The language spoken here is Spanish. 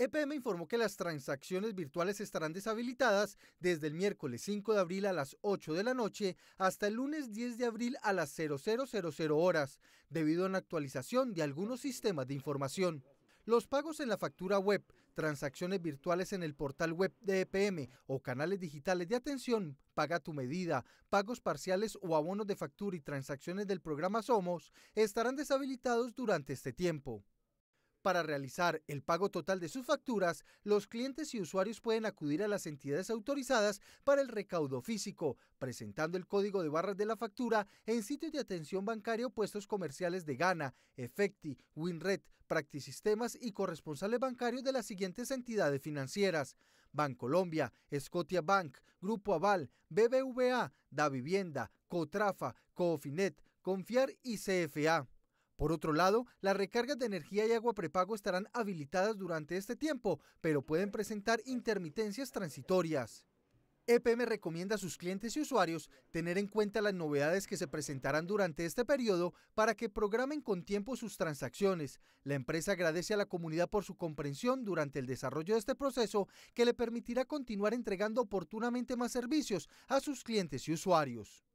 EPM informó que las transacciones virtuales estarán deshabilitadas desde el miércoles 5 de abril a las 8 de la noche hasta el lunes 10 de abril a las 0000 horas, debido a una actualización de algunos sistemas de información. Los pagos en la factura web, transacciones virtuales en el portal web de EPM o canales digitales de atención, paga tu medida, pagos parciales o abonos de factura y transacciones del programa Somos estarán deshabilitados durante este tiempo. Para realizar el pago total de sus facturas, los clientes y usuarios pueden acudir a las entidades autorizadas para el recaudo físico, presentando el código de barras de la factura en sitios de atención bancaria o puestos comerciales de Gana, Efecti, Winred, Practisistemas y corresponsales bancarios de las siguientes entidades financieras: Bancolombia, Scotia Bank, Grupo Aval, BBVA, Da Vivienda, Cotrafa, Cofinet, Confiar y CFA. Por otro lado, las recargas de energía y agua prepago estarán habilitadas durante este tiempo, pero pueden presentar intermitencias transitorias. EPM recomienda a sus clientes y usuarios tener en cuenta las novedades que se presentarán durante este periodo para que programen con tiempo sus transacciones. La empresa agradece a la comunidad por su comprensión durante el desarrollo de este proceso que le permitirá continuar entregando oportunamente más servicios a sus clientes y usuarios.